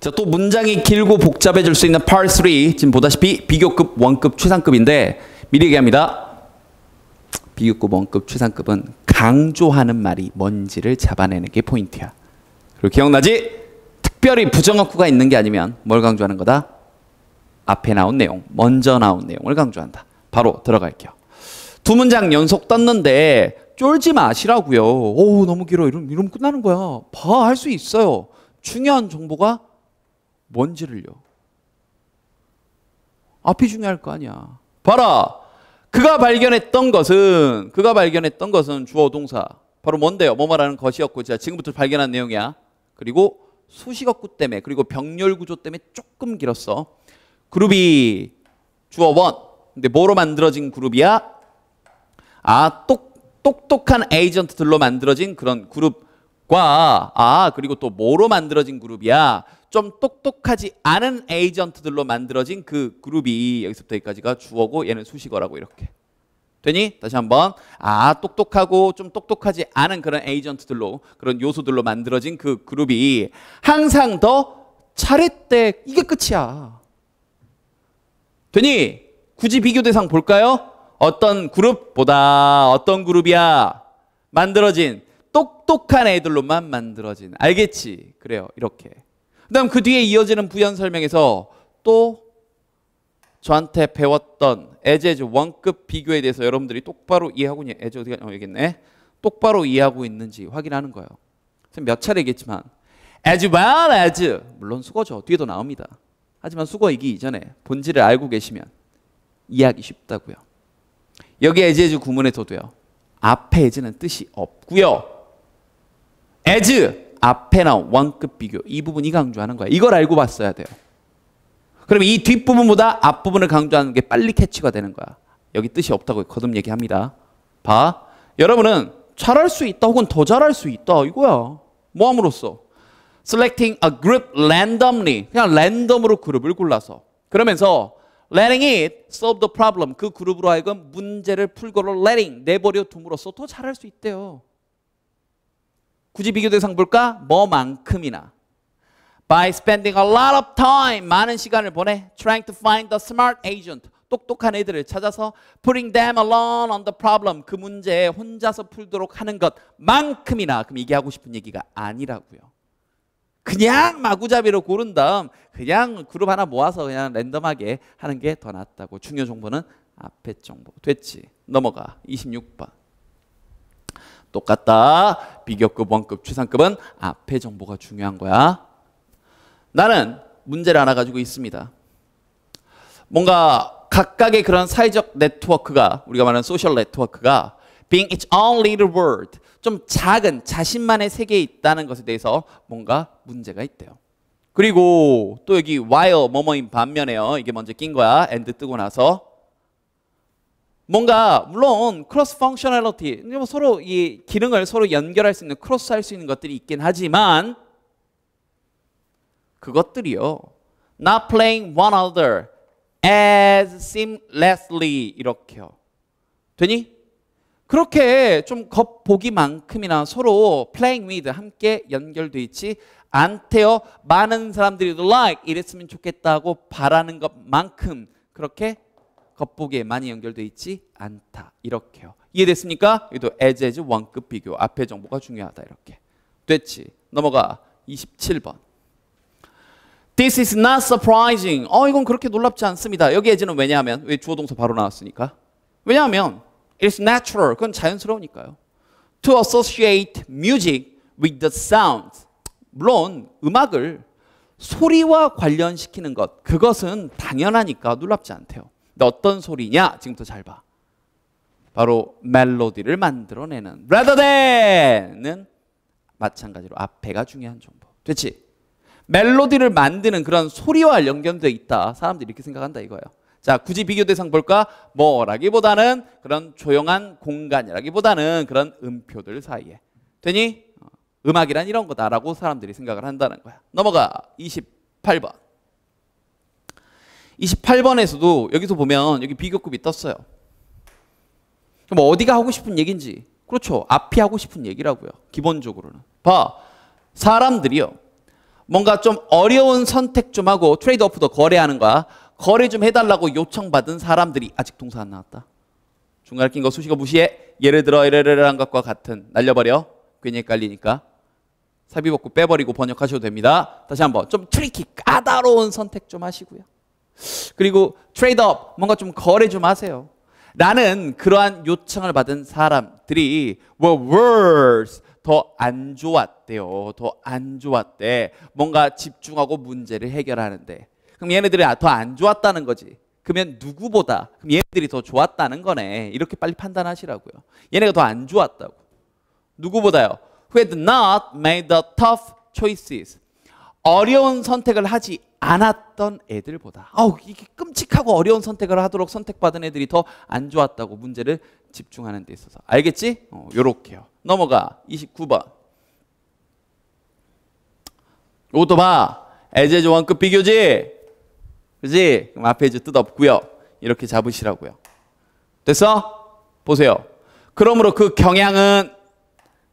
자, 또 문장이 길고 복잡해질 수 있는 part 3. 지금 보다시피 비교급, 원급, 최상급인데 미리 얘기합니다. 비교급, 원급, 최상급은 강조하는 말이 뭔지를 잡아내는 게 포인트야. 그리고 기억나지? 특별히 부정어구가 있는 게 아니면 뭘 강조하는 거다? 앞에 나온 내용, 먼저 나온 내용을 강조한다. 바로 들어갈게요. 두 문장 연속 떴는데 쫄지 마시라고요. 오 너무 길어. 이러 이러면 끝나는 거야. 봐 할 수 있어요. 중요한 정보가 뭔지를요. 앞이 중요할 거 아니야. 봐라. 그가 발견했던 것은 그가 발견했던 것은 주어 동사. 바로 뭔데요? 뭐 말하는 것이었고 자, 지금부터 발견한 내용이야. 그리고 수식어구 때문에 그리고 병렬 구조 때문에 조금 길었어. 그룹이 주어 원. 근데 뭐로 만들어진 그룹이야? 아, 똑 똑똑한 에이전트들로 만들어진 그런 그룹과 아, 그리고 또 뭐로 만들어진 그룹이야? 좀 똑똑하지 않은 에이전트들로 만들어진 그 그룹이 여기서부터 여기까지가 주어고 얘는 수식어라고 이렇게 되니 다시 한번 아 똑똑하고 좀 똑똑하지 않은 그런 에이전트들로 그런 요소들로 만들어진 그 그룹이 항상 더 잘했대 이게 끝이야 되니 굳이 비교 대상 볼까요? 어떤 그룹보다 어떤 그룹이야 만들어진 똑똑한 애들로만 만들어진 알겠지 그래요 이렇게 그다음 그 뒤에 이어지는 부연 설명에서 또 저한테 배웠던 에제즈 원급 비교에 대해서 여러분들이 똑바로 이해하고 있냐? 에제 어디가 어, 여기 네 똑바로 이해하고 있는지 확인하는 거예요. 몇 차례 얘기했지만 as well as 물론 수거죠. 뒤에도 나옵니다. 하지만 수거이기 이전에 본질을 알고 계시면 이해하기 쉽다고요. 여기 as a 구문에서도요. 앞에 as는 뜻이 없고요. as 앞에 나온 원급 비교 이 부분이 강조하는 거야. 이걸 알고 봤어야 돼요. 그럼 이 뒷부분보다 앞부분을 강조하는 게 빨리 캐치가 되는 거야. 여기 뜻이 없다고 거듭 얘기합니다. 봐. 여러분은 잘할 수 있다 혹은 더 잘할 수 있다 이거야. 모 함으로써? Selecting a group randomly. 그냥 랜덤으로 그룹을 골라서. 그러면서 letting it solve the problem. 그 그룹으로 하여금 문제를 풀고를 letting 내버려 둠으로써 더 잘할 수 있대요. 굳이 비교 대상 볼까? 뭐만큼이나. By spending a lot of time, 많은 시간을 보내. Trying to find the smart agent, 똑똑한 애들을 찾아서 putting them alone on the problem, 그 문제에 혼자서 풀도록 하는 것만큼이나. 그럼 이게 하고 싶은 얘기가 아니라고요. 그냥 마구잡이로 고른 다음 그냥 그룹 하나 모아서 그냥 랜덤하게 하는 게 더 낫다고. 중요 정보는 앞에 정보. 됐지. 넘어가. 26번. 똑같다. 비교급, 원급, 추상급은 앞에 정보가 중요한 거야. 나는 문제를 알아가지고 있습니다. 뭔가 각각의 그런 사회적 네트워크가 우리가 말하는 소셜 네트워크가 being its own little world 좀 작은 자신만의 세계에 있다는 것에 대해서 뭔가 문제가 있대요. 그리고 또 여기 while 뭐뭐인 반면에요. 이게 먼저 낀 거야. and 뜨고 나서 뭔가 물론 크로스 펑셔널리티 뭐 서로 이 기능을 서로 연결할 수 있는 크로스할 수 있는 것들이 있긴 하지만 그것들이요. Not playing one o t h e r as seamlessly 이렇게요. 되니? 그렇게 좀 겉보기만큼이나 서로 playing with 함께 연결돼 있지 않대요. 많은 사람들이 like 이랬으면 좋겠다고 바라는 것만큼 그렇게 겉보기에 많이 연결되어 있지 않다. 이렇게요. 이해됐습니까? 여기도 as as 원급 비교. 앞에 정보가 중요하다. 이렇게. 됐지. 넘어가. 27번. This is not surprising. 어, 이건 그렇게 놀랍지 않습니다. 여기 as는 왜냐하면 왜 주어 동사 바로 나왔으니까. 왜냐하면 it's natural. 그건 자연스러우니까요. To associate music with the sound. 물론 음악을 소리와 관련시키는 것 그것은 당연하니까 놀랍지 않대요. 근데 어떤 소리냐? 지금부터 잘 봐. 바로 멜로디를 만들어내는 rather than은 마찬가지로 앞에가 중요한 정보. 그지 멜로디를 만드는 그런 소리와 연결되어 있다. 사람들이 이렇게 생각한다 이거예요. 자, 굳이 비교 대상 볼까? 뭐라기보다는 그런 조용한 공간이라기보다는 그런 음표들 사이에. 되니? 어, 음악이란 이런 거다라고 사람들이 생각을 한다는 거야. 넘어가. 28번. 28번에서도 여기서 보면 여기 비교급이 떴어요. 뭐 어디가 하고 싶은 얘기인지. 그렇죠. 앞이 하고 싶은 얘기라고요. 기본적으로는. 봐. 사람들이요. 뭔가 좀 어려운 선택 좀 하고 트레이드 오프도 거래하는 거야. 거래 좀 해달라고 요청받은 사람들이 아직 동사 안 나왔다. 중간에 낀 거 수식어 무시해. 예를 들어 이래래란 이 것과 같은 날려버려. 괜히 헷갈리니까. 삽입 없고 빼버리고 번역하셔도 됩니다. 다시 한번 좀 트리키 까다로운 선택 좀 하시고요. 그리고 트레이드업 뭔가 좀 거래 좀 하세요. 나는 그러한 요청을 받은 사람들이 were worse 더 안 좋았대요. 더 안 좋았대. 뭔가 집중하고 문제를 해결하는데. 그럼 얘네들이 아, 더 안 좋았다는 거지. 그러면 누구보다 그럼 얘네들이 더 좋았다는 거네. 이렇게 빨리 판단하시라고요. 얘네가 더 안 좋았다고. 누구보다요. Who had not made the tough choices. 어려운 선택을 하지 않았던 애들보다 아우 이게 끔찍하고 어려운 선택을 하도록 선택받은 애들이 더 안 좋았다고 문제를 집중하는 데 있어서 알겠지? 어, 요렇게요 넘어가 29번 이것도 봐 에제조 원급 비교지 그지? 그럼 앞에 이제 뜻없고요 이렇게 잡으시라고요 됐어? 보세요 그러므로 그 경향은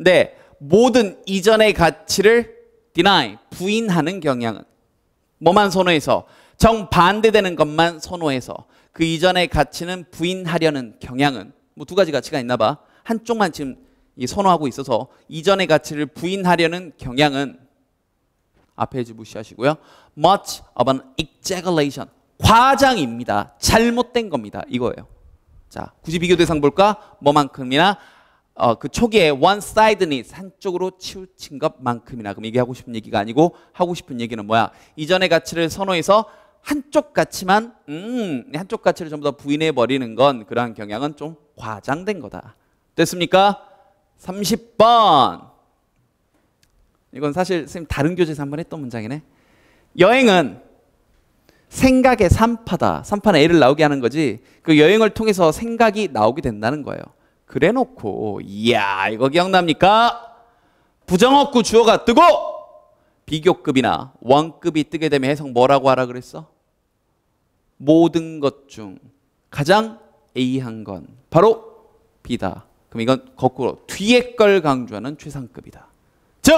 네 모든 이전의 가치를 deny 부인하는 경향은 뭐만 선호해서 정반대되는 것만 선호해서 그 이전의 가치는 부인하려는 경향은 뭐 두 가지 가치가 있나 봐. 한쪽만 지금 선호하고 있어서 이전의 가치를 부인하려는 경향은 앞에 해지 무시하시고요. much of an exaggeration. 과장입니다. 잘못된 겁니다. 이거예요. 자, 굳이 비교 대상 볼까? 뭐만큼이나 어, 그 초기에 one side니 한쪽으로 치우친 것만큼이나 그럼 얘기하고 싶은 얘기가 아니고 하고 싶은 얘기는 뭐야? 이전의 가치를 선호해서 한쪽 가치만 음, 한쪽 가치를 전부 다 부인해 버리는 건 그러한 경향은 좀 과장된 거다. 됐습니까? 30번. 이건 사실 선생님 다른 교재에서 한번 했던 문장이네. 여행은 생각의 산파다. 산파는 애를 나오게 하는 거지. 그 여행을 통해서 생각이 나오게 된다는 거예요. 그래놓고 이야 이거 기억납니까? 부정어구 주어가 뜨고 비교급이나 원급이 뜨게 되면 해석 뭐라고 하라 그랬어? 모든 것 중 가장 A한 건 바로 B다. 그럼 이건 거꾸로 뒤에 걸 강조하는 최상급이다. 즉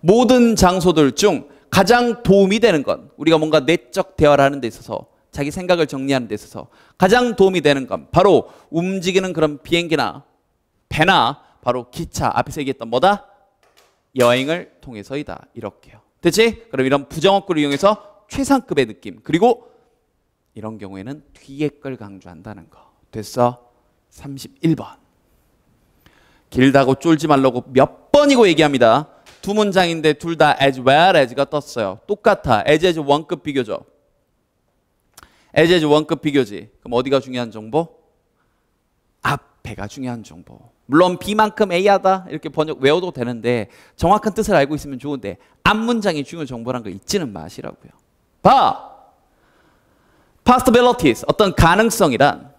모든 장소들 중 가장 도움이 되는 건 우리가 뭔가 내적 대화를 하는 데 있어서 자기 생각을 정리하는 데 있어서 가장 도움이 되는 건 바로 움직이는 그런 비행기나 배나 바로 기차 앞에서 얘기했던 뭐다? 여행을 통해서이다. 이렇게요. 됐지? 그럼 이런 부정어구를 이용해서 최상급의 느낌 그리고 이런 경우에는 뒤에 걸 강조한다는 거. 됐어? 31번. 길다고 쫄지 말라고 몇 번이고 얘기합니다. 두 문장인데 둘 다 as well as가 떴어요. 똑같아. as as 원급 비교죠. 에제즈 원급 비교지. 그럼 어디가 중요한 정보? 앞에가 중요한 정보. 물론 B만큼 A하다 이렇게 번역 외워도 되는데 정확한 뜻을 알고 있으면 좋은데 앞 문장이 중요한 정보라는걸 잊지는 마시라고요. 봐. possibilities 어떤 가능성이란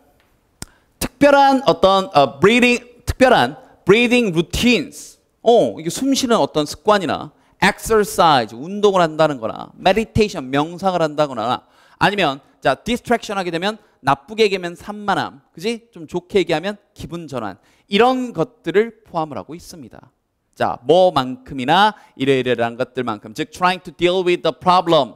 특별한 어떤 어, breathing 특별한 breathing routines 어, 이게 숨쉬는 어떤 습관이나 exercise 운동을 한다는 거나 meditation 명상을 한다거나 아니면 자, 디스트랙션 하게 되면 나쁘게 얘기하면 산만함. 그지? 좀 좋게 얘기하면 기분 전환. 이런 것들을 포함을 하고 있습니다. 자, 뭐만큼이나 이래이래라는 것들만큼 즉 trying to deal with the problem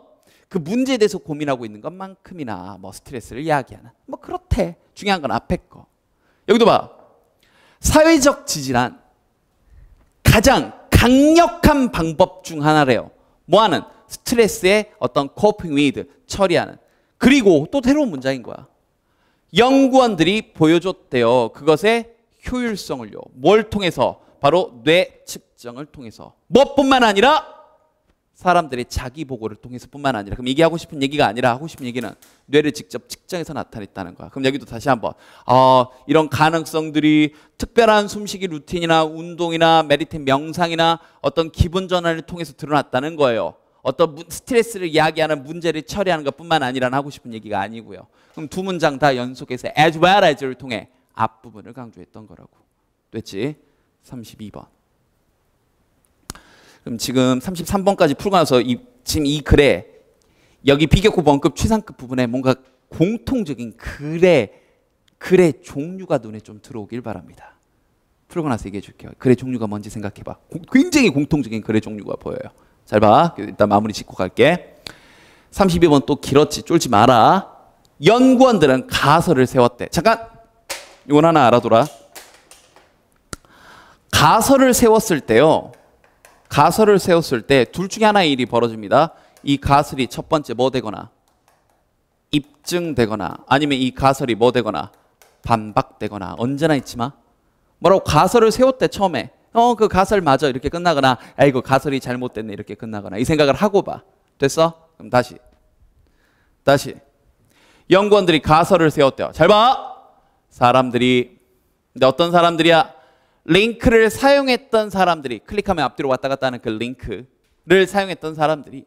그 문제에 대해서 고민하고 있는 것만큼이나 뭐 스트레스를 이야기하는 뭐 그렇대 중요한 건 앞에 거 여기도 봐 사회적 지지란 가장 강력한 방법 중 하나래요 뭐하는 스트레스의 어떤 coping with 처리하는 그리고 또 새로운 문장인 거야. 연구원들이 보여줬대요. 그것의 효율성을요. 뭘 통해서? 바로 뇌 측정을 통해서. 무엇뿐만 아니라 사람들의 자기 보고를 통해서뿐만 아니라 그럼 얘기하고 싶은 얘기가 아니라 하고 싶은 얘기는 뇌를 직접 측정해서 나타냈다는 거야. 그럼 여기도 다시 한번 어, 이런 가능성들이 특별한 숨쉬기 루틴이나 운동이나 메디테 명상이나 어떤 기분 전환을 통해서 드러났다는 거예요. 어떤 스트레스를 이야기하는 문제를 처리하는 것뿐만 아니라 하고 싶은 얘기가 아니고요. 그럼 두 문장 다 연속해서 as well as를 통해 앞부분을 강조했던 거라고. 됐지? 32번. 그럼 지금 33번까지 풀고 나서 이, 지금 이 글에 여기 비교급 원급 최상급 부분에 뭔가 공통적인 글의 글의 종류가 눈에 좀 들어오길 바랍니다. 풀고 나서 얘기해 줄게요. 글의 종류가 뭔지 생각해 봐. 굉장히 공통적인 글의 종류가 보여요. 잘 봐. 일단 마무리 짓고 갈게. 32번 또 길었지. 쫄지 마라. 연구원들은 가설을 세웠대. 잠깐. 이건 하나 알아둬라. 가설을 세웠을 때요. 가설을 세웠을 때 둘 중에 하나의 일이 벌어집니다. 이 가설이 첫 번째 뭐 되거나 입증되거나 아니면 이 가설이 뭐 되거나 반박되거나 언제나 있지만 뭐라고 가설을 세웠대 처음에 어, 그 가설 맞아. 이렇게 끝나거나, 야, 이거 그 가설이 잘못됐네. 이렇게 끝나거나. 이 생각을 하고 봐. 됐어? 그럼 다시. 다시. 연구원들이 가설을 세웠대요. 잘 봐! 사람들이, 근데 어떤 사람들이야? 링크를 사용했던 사람들이, 클릭하면 앞뒤로 왔다 갔다 하는 그 링크를 사용했던 사람들이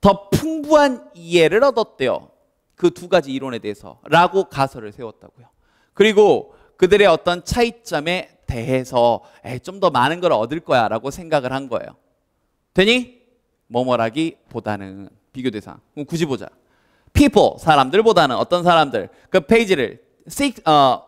더 풍부한 이해를 얻었대요. 그 두 가지 이론에 대해서. 라고 가설을 세웠다고요. 그리고 그들의 어떤 차이점에 대해서 좀 더 많은 걸 얻을 거야 라고 생각을 한 거예요. 되니? 뭐뭐라기보다는 비교 대상. 그럼 굳이 보자. people, 사람들보다는 어떤 사람들. 그 페이지를 어,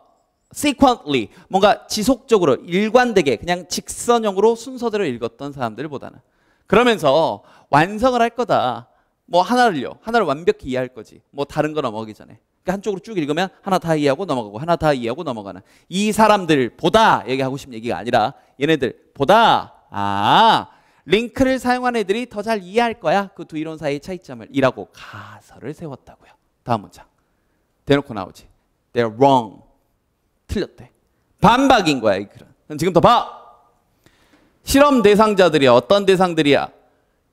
sequently, 뭔가 지속적으로 일관되게 그냥 직선형으로 순서대로 읽었던 사람들보다는. 그러면서 완성을 할 거다. 뭐 하나를요. 하나를 완벽히 이해할 거지. 뭐 다른 거넘어기 전에. 그러니까 한쪽으로 쭉 읽으면 하나 다 이해하고 넘어가고 하나 다 이해하고 넘어가는 이 사람들보다 얘기하고 싶은 얘기가 아니라 얘네들보다 아 링크를 사용한 애들이 더 잘 이해할 거야 그 두 이론 사이의 차이점을 이라고 가설을 세웠다고요 다음 문장 대놓고 나오지 They're wrong 틀렸대 반박인 거야 이 글은 지금 더봐 실험 대상자들이 어떤 대상들이야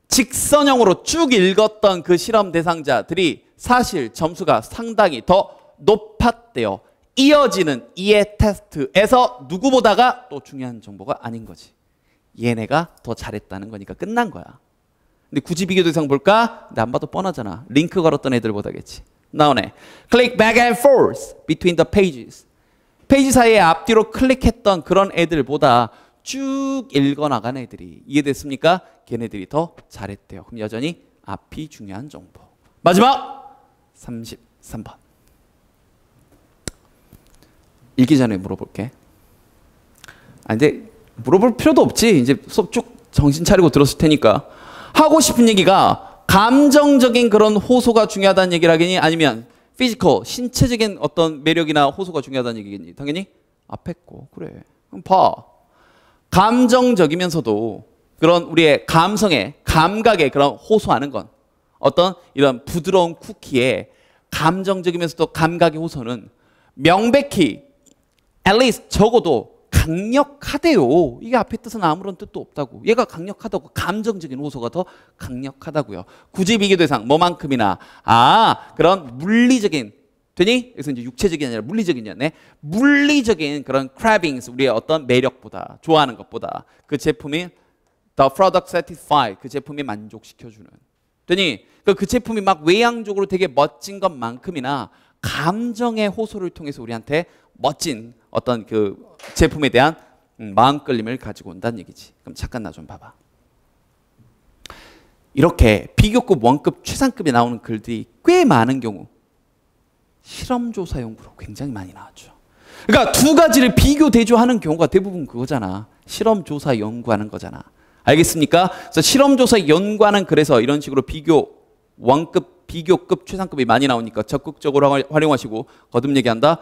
직선형으로 쭉 읽었던 그 실험 대상자들이 사실 점수가 상당히 더 높았대요. 이어지는 이해 테스트에서 누구보다가 또 중요한 정보가 아닌 거지. 얘네가 더 잘했다는 거니까 끝난 거야. 근데 굳이 비교 대상 볼까? 근데 안 봐도 뻔하잖아. 링크 걸었던 애들보다겠지. 나오네. Click back and forth between the pages. 페이지 사이에 앞뒤로 클릭했던 그런 애들보다 쭉 읽어나간 애들이 이해됐습니까? 걔네들이 더 잘했대요. 그럼 여전히 앞이 중요한 정보. 마지막 33번. 읽기 전에 물어볼게. 아, 근데 물어볼 필요도 없지. 이제 수업 쭉 정신 차리고 들었을 테니까. 하고 싶은 얘기가 감정적인 그런 호소가 중요하다는 얘기를 하겠니? 아니면 피지컬, 신체적인 어떤 매력이나 호소가 중요하다는 얘기겠니? 당연히 앞에 거. 그래. 그럼 봐. 감정적이면서도 그런 우리의 감성에 감각에 그런 호소하는 건 어떤 이런 부드러운 쿠키에 감정적이면서도 감각의 호소는 명백히 a 리스 적어도 강력하대요. 이게 앞에 뜻은 아무런 뜻도 없다고. 얘가 강력하다고 감정적인 호소가 더 강력하다고요. 구제 비교 대상 뭐만큼이나 아 그런 물리적인 되니? 여기서 이제 육체적이 아니라 물리적인 연애. 네. 물리적인 그런 c r a b i n g s 우리의 어떤 매력보다, 좋아하는 것보다 그 제품이 the product satisfy, 그 제품이 만족시켜주는. 되니? 그러니까 그 제품이 막 외향적으로 되게 멋진 것만큼이나 감정의 호소를 통해서 우리한테 멋진 어떤 그 제품에 대한 음, 마음끌림을 가지고 온다는 얘기지. 그럼 잠깐 나 좀 봐봐. 이렇게 비교급, 원급, 최상급이 나오는 글들이 꽤 많은 경우 실험조사용으로 굉장히 많이 나왔죠. 그러니까 두 가지를 비교 대조하는 경우가 대부분 그거잖아. 실험조사 연구하는 거잖아. 알겠습니까? 그래서 실험조사 연구하는 그래서 이런 식으로 비교 왕급, 비교급, 최상급이 많이 나오니까 적극적으로 활용하시고 거듭 얘기한다.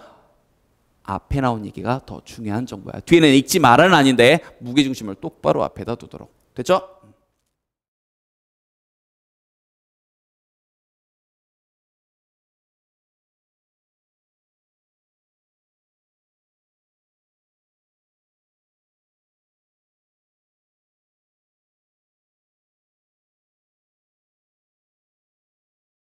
앞에 나온 얘기가 더 중요한 정보야. 뒤에는 읽지 말아는 아닌데 무게중심을 똑바로 앞에다 두도록. 됐죠?